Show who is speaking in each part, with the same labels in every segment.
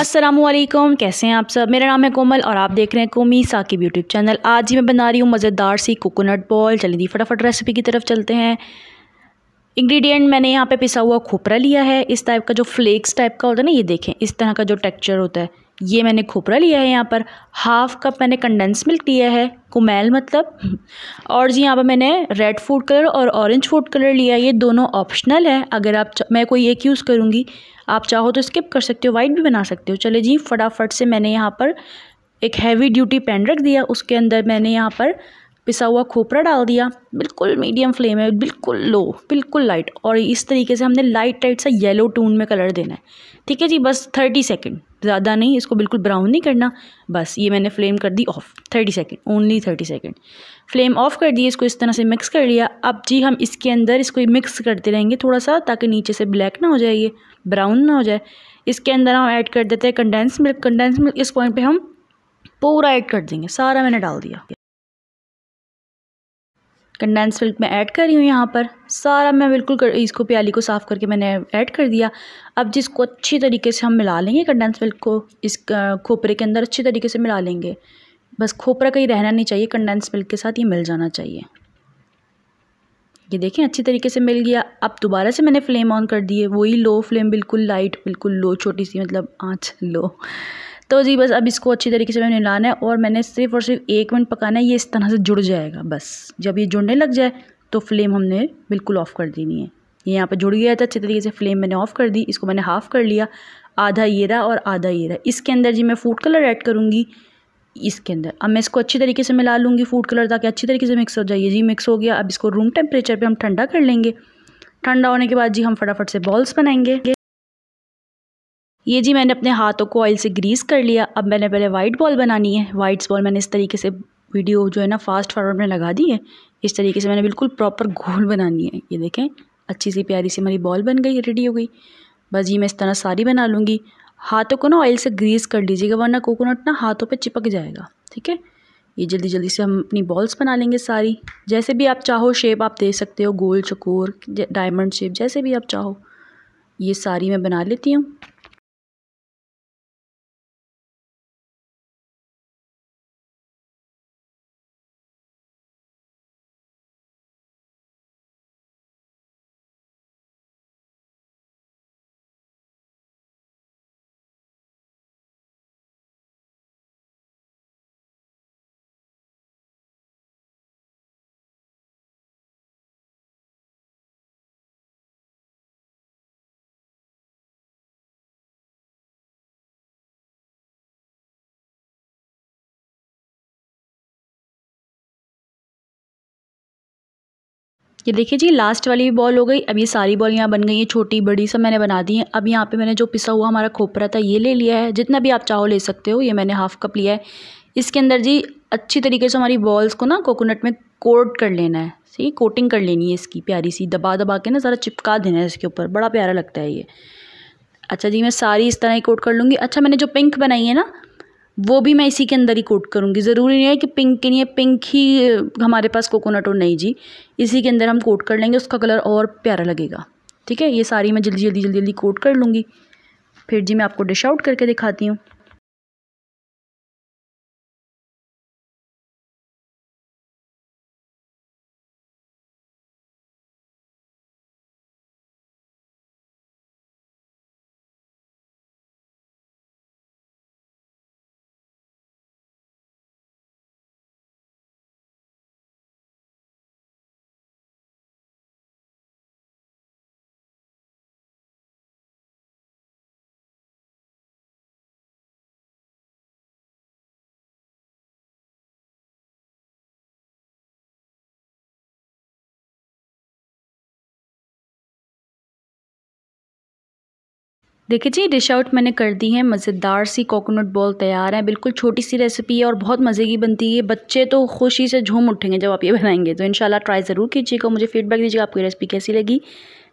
Speaker 1: असलम कैसे हैं आप सब मेरा नाम है कोमल और आप देख रहे हैं कोमी साकिब यूट्यूब चैनल आज ही मैं बना रही हूँ मज़ेदार सी कोकोनट बॉल चलिए दी फटाफट रेसिपी की तरफ चलते हैं इंग्रेडिएंट मैंने यहाँ पे पिसा हुआ खोपरा लिया है इस टाइप का जो फ्लेक्स टाइप का होता है ना ये देखें इस तरह का जो टेक्चर होता है ये मैंने खोपरा लिया है यहाँ पर हाफ़ कप मैंने कंडेंस मिल्क लिया है कुमैल मतलब और जी यहाँ पर मैंने रेड फूड कलर और ऑरेंज फूड कलर लिया ये दोनों ऑप्शनल है अगर आप मैं कोई एक यूज़ करूँगी आप चाहो तो स्किप कर सकते हो वाइट भी बना सकते हो चले जी फटाफट से मैंने यहाँ पर एक हैवी ड्यूटी पेन रख दिया उसके अंदर मैंने यहाँ पर पिसा हुआ खोपरा डाल दिया बिल्कुल मीडियम फ्लेम है बिल्कुल लो बिल्कुल लाइट और इस तरीके से हमने लाइट टाइट सा येलो टून में कलर देना है ठीक है जी बस थर्टी सेकेंड ज़्यादा नहीं इसको बिल्कुल ब्राउन नहीं करना बस ये मैंने फ्लेम कर दी off thirty second only thirty second flame off कर दी इसको इस तरह से मिक्स कर लिया अब जी हम इसके अंदर इसको मिक्स करते रहेंगे थोड़ा सा ताकि नीचे से ब्लैक ना हो जाए ये ब्राउन ना हो जाए इसके अंदर हम ऐड कर देते हैं कंडेंस मिल्क कंडेंस मिल्क इस पॉइंट पे हम पूरा ऐड कर देंगे सारा मैंने डाल दिया कंडेंस मिल्क मैं ऐड कर रही हूँ यहाँ पर सारा मैं बिल्कुल कर, इसको प्याली को साफ़ करके मैंने ऐड कर दिया अब जिसको अच्छी तरीके से हम मिला लेंगे कंडेंस मिल्क को इस खोपरे के अंदर अच्छी तरीके से मिला लेंगे बस खोपरा कहीं रहना नहीं चाहिए कंडेंस मिल्क के साथ ये मिल जाना चाहिए ये देखें अच्छी तरीके से मिल गया अब दोबारा से मैंने फ्लेम ऑन कर दिए वही लो फ्लेम बिल्कुल लाइट बिल्कुल लो छोटी सी मतलब आँच लो तो जी बस अब इसको अच्छी तरीके से मैंने लाना है और मैंने सिर्फ और सिर्फ एक मिनट पकाना है ये इस तरह से जुड़ जाएगा बस जब ये जुड़ने लग जाए तो फ्लेम हमने बिल्कुल ऑफ़ कर देनी है ये यहाँ पर जुड़ गया था अच्छे तरीके से फ्लेम मैंने ऑफ़ कर दी इसको मैंने हाफ़ कर लिया आधा ये रहा और आधा ये रहा इसके अंदर जी मैं फूड कलर ऐड करूँगी इसके अंदर अब मैं इसको अच्छी तरीके से मिला लूँगी फूड कलर ताकि अच्छी तरीके से मिक्स हो जाइए जी मिक्स हो गया अब इसको रूम टेम्परेचर पर हम ठंडा कर लेंगे ठंडा होने के बाद जी हम फटाफट से बॉल्स बनाएंगे ये जी मैंने अपने हाथों को ऑयल से ग्रीस कर लिया अब मैंने पहले वाइट बॉल बनानी है वाइट्स बॉल मैंने इस तरीके से वीडियो जो है ना फास्ट फॉरवर्ड में लगा दी है इस तरीके से मैंने बिल्कुल प्रॉपर घोल बनानी है ये देखें अच्छी सी प्यारी सी मेरी बॉल बन गई रेडी हो गई बस ये मैं इस तरह सारी बना लूँगी हाथों को ना ऑयल से ग्रीस कर लीजिएगा वरना कोकोनट ना हाथों पर चिपक जाएगा ठीक है ये जल्दी जल्दी से हम अपनी बॉल्स बना लेंगे सारी जैसे भी आप चाहो शेप आप दे सकते हो गोल चकोर डायमंड शेप जैसे भी आप चाहो ये सारी मैं बना लेती हूँ ये देखिए जी लास्ट वाली भी बॉल हो गई अब ये सारी बॉल यहाँ बन गई है छोटी बड़ी सब मैंने बना दी है अब यहाँ पे मैंने जो पिसा हुआ हमारा खोपरा था ये ले लिया है जितना भी आप चाहो ले सकते हो ये मैंने हाफ़ कप लिया है इसके अंदर जी अच्छी तरीके से हमारी बॉल्स को ना कोकोनट में कोट कर लेना है सही कोटिंग कर लेनी है इसकी प्यारी सी दबा दबा के ना सारा चिपका देना है इसके ऊपर बड़ा प्यारा लगता है ये अच्छा जी मैं सारी इस तरह ही कोट कर लूँगी अच्छा मैंने जो पिंक बनाई है ना वो भी मैं इसी के अंदर ही कोट करूँगी ज़रूरी नहीं है कि पिंक के लिए पिंक ही हमारे पास कोकोनट और नहीं जी इसी के अंदर हम कोट कर लेंगे उसका कलर और प्यारा लगेगा ठीक है ये सारी मैं जल्दी जल्दी जल्दी जल्दी कोट कर लूँगी फिर जी मैं आपको डिश आउट करके दिखाती हूँ देखिए जी डिश आउट मैंने कर दी है मज़ेदार सी कोकोनट बॉल तैयार है बिल्कुल छोटी सी रेसिपी है और बहुत मज़े की बनती है बच्चे तो खुशी से झूम उठेंगे जब आप ये बनाएंगे तो इंशाल्लाह ट्राई ज़रूर कीजिएगा मुझे फीडबैक दीजिएगा आपकी रेसिपी कैसी लगी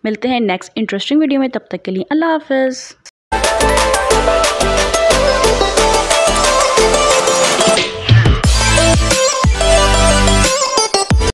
Speaker 1: मिलते हैं नेक्स्ट इंटरेस्टिंग वीडियो में तब तक के लिए अल्लाह हाफ